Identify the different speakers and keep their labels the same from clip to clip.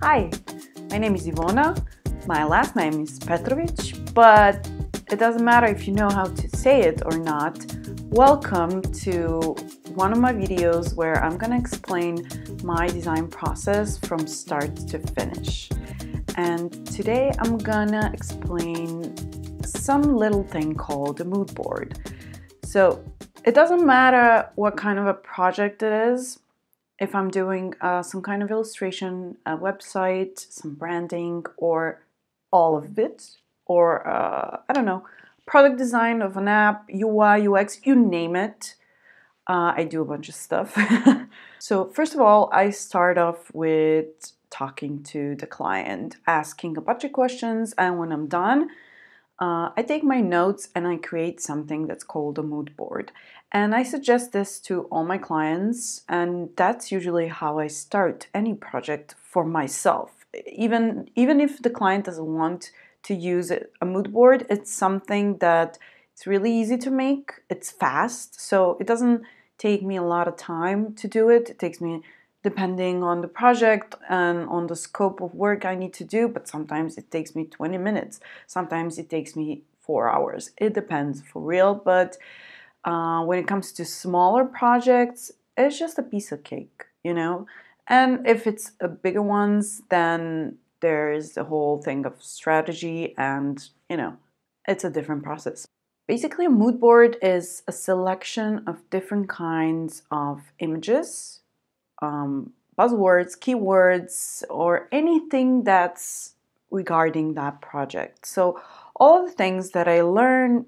Speaker 1: Hi, my name is Ivona. My last name is Petrovic, but it doesn't matter if you know how to say it or not. Welcome to one of my videos where I'm gonna explain my design process from start to finish. And today I'm gonna explain some little thing called a mood board. So it doesn't matter what kind of a project it is, if I'm doing uh, some kind of illustration, a website, some branding, or all of it, or uh, I don't know, product design of an app, UI, UX, you name it. Uh, I do a bunch of stuff. so, first of all, I start off with talking to the client, asking a bunch of questions, and when I'm done, uh, I take my notes and I create something that's called a mood board. And I suggest this to all my clients, and that's usually how I start any project for myself. Even, even if the client doesn't want to use a mood board, it's something that it's really easy to make, it's fast, so it doesn't take me a lot of time to do it. It takes me depending on the project and on the scope of work I need to do, but sometimes it takes me 20 minutes, sometimes it takes me four hours. It depends for real, but uh, when it comes to smaller projects, it's just a piece of cake, you know? And if it's a bigger ones, then there's the whole thing of strategy and, you know, it's a different process. Basically, a mood board is a selection of different kinds of images um, buzzwords, keywords, or anything that's regarding that project. So all the things that I learn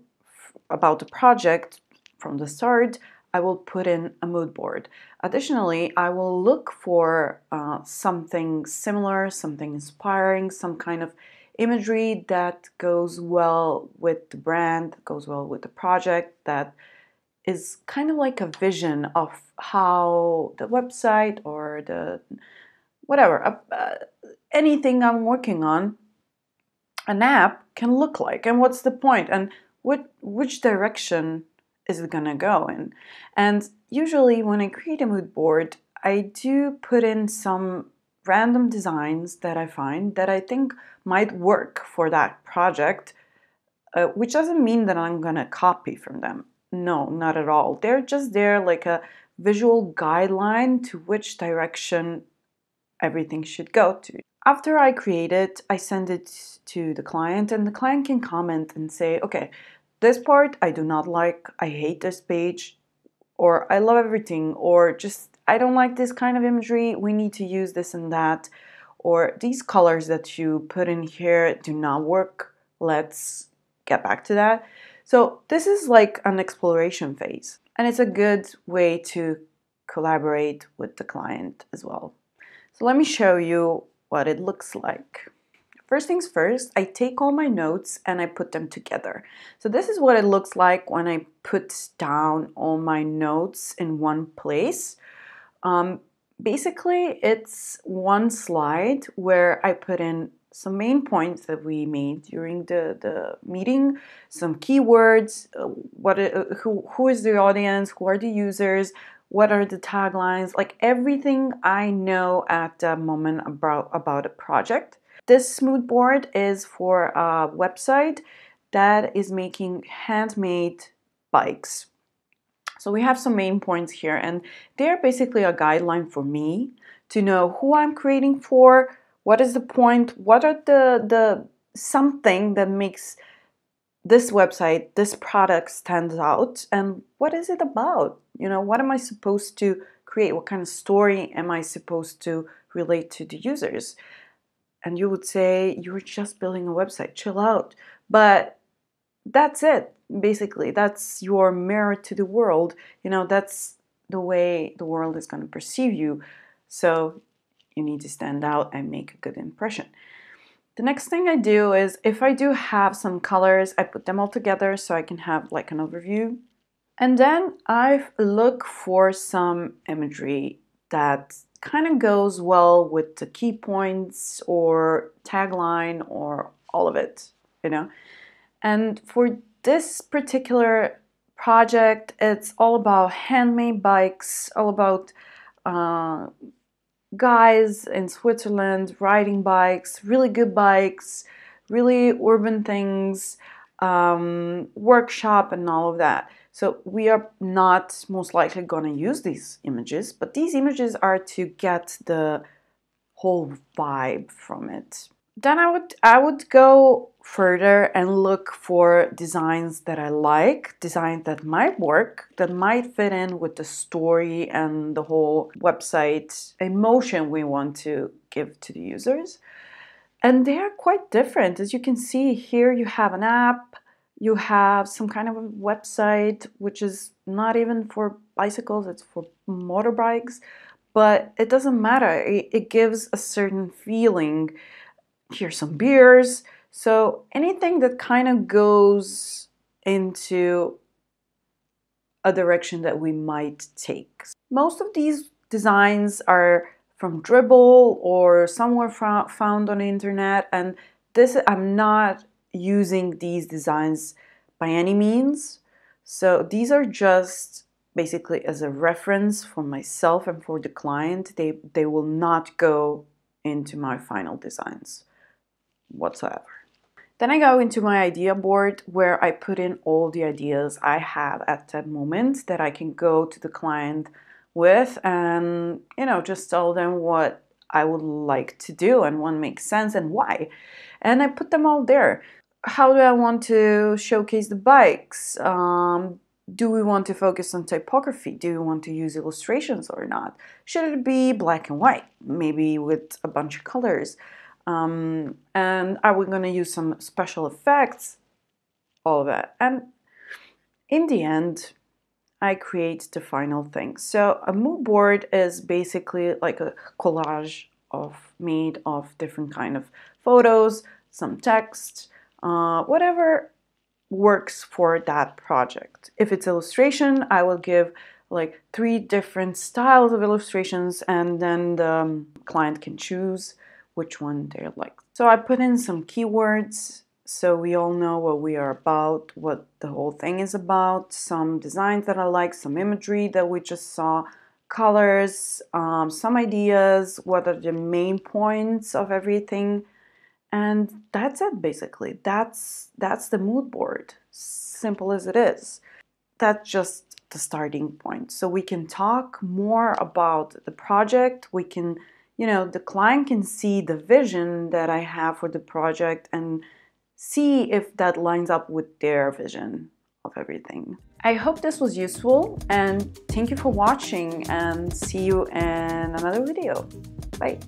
Speaker 1: about the project from the start, I will put in a mood board. Additionally, I will look for uh, something similar, something inspiring, some kind of imagery that goes well with the brand, goes well with the project, that is kind of like a vision of how the website or the whatever, uh, uh, anything I'm working on, an app can look like, and what's the point, and what which direction is it gonna go in? And usually, when I create a mood board, I do put in some random designs that I find that I think might work for that project, uh, which doesn't mean that I'm gonna copy from them. No, not at all. They're just there like a visual guideline to which direction everything should go to. After I create it, I send it to the client and the client can comment and say, okay, this part I do not like, I hate this page, or I love everything, or just I don't like this kind of imagery, we need to use this and that, or these colors that you put in here do not work, let's get back to that. So this is like an exploration phase, and it's a good way to collaborate with the client as well. So let me show you what it looks like. First things first, I take all my notes and I put them together. So this is what it looks like when I put down all my notes in one place. Um, basically, it's one slide where I put in some main points that we made during the, the meeting, some keywords, uh, what uh, who, who is the audience, who are the users, what are the taglines, like everything I know at the moment about, about a project. This smooth board is for a website that is making handmade bikes. So we have some main points here and they're basically a guideline for me to know who I'm creating for, what is the point? What are the the something that makes this website, this product stands out and what is it about? You know, what am I supposed to create? What kind of story am I supposed to relate to the users? And you would say you're just building a website, chill out. But that's it. Basically, that's your mirror to the world. You know, that's the way the world is going to perceive you. So you need to stand out and make a good impression. The next thing I do is if I do have some colors, I put them all together so I can have like an overview. And then I look for some imagery that kind of goes well with the key points or tagline or all of it, you know. And for this particular project, it's all about handmade bikes, all about uh, guys in Switzerland riding bikes, really good bikes, really urban things, um, workshop, and all of that. So we are not most likely going to use these images, but these images are to get the whole vibe from it. Then I would I would go further and look for designs that I like, designs that might work, that might fit in with the story and the whole website emotion we want to give to the users. And they are quite different. As you can see here, you have an app, you have some kind of a website, which is not even for bicycles, it's for motorbikes, but it doesn't matter. It, it gives a certain feeling here's some beers. So anything that kind of goes into a direction that we might take. Most of these designs are from Dribble or somewhere found on the internet and this I'm not using these designs by any means. So these are just basically as a reference for myself and for the client. They, they will not go into my final designs whatsoever. Then I go into my idea board where I put in all the ideas I have at that moment that I can go to the client with and, you know, just tell them what I would like to do and what makes sense and why. And I put them all there. How do I want to showcase the bikes? Um, do we want to focus on typography? Do we want to use illustrations or not? Should it be black and white, maybe with a bunch of colors? Um, and are we going to use some special effects? All of that. And in the end, I create the final thing. So a mood board is basically like a collage of made of different kind of photos, some text, uh, whatever works for that project. If it's illustration, I will give like three different styles of illustrations and then the client can choose which one they like. So I put in some keywords so we all know what we are about, what the whole thing is about, some designs that I like, some imagery that we just saw, colors, um, some ideas, what are the main points of everything. And that's it basically. That's that's the mood board. Simple as it is. That's just the starting point. So we can talk more about the project, we can you know the client can see the vision that I have for the project and see if that lines up with their vision of everything. I hope this was useful and thank you for watching and see you in another video. Bye.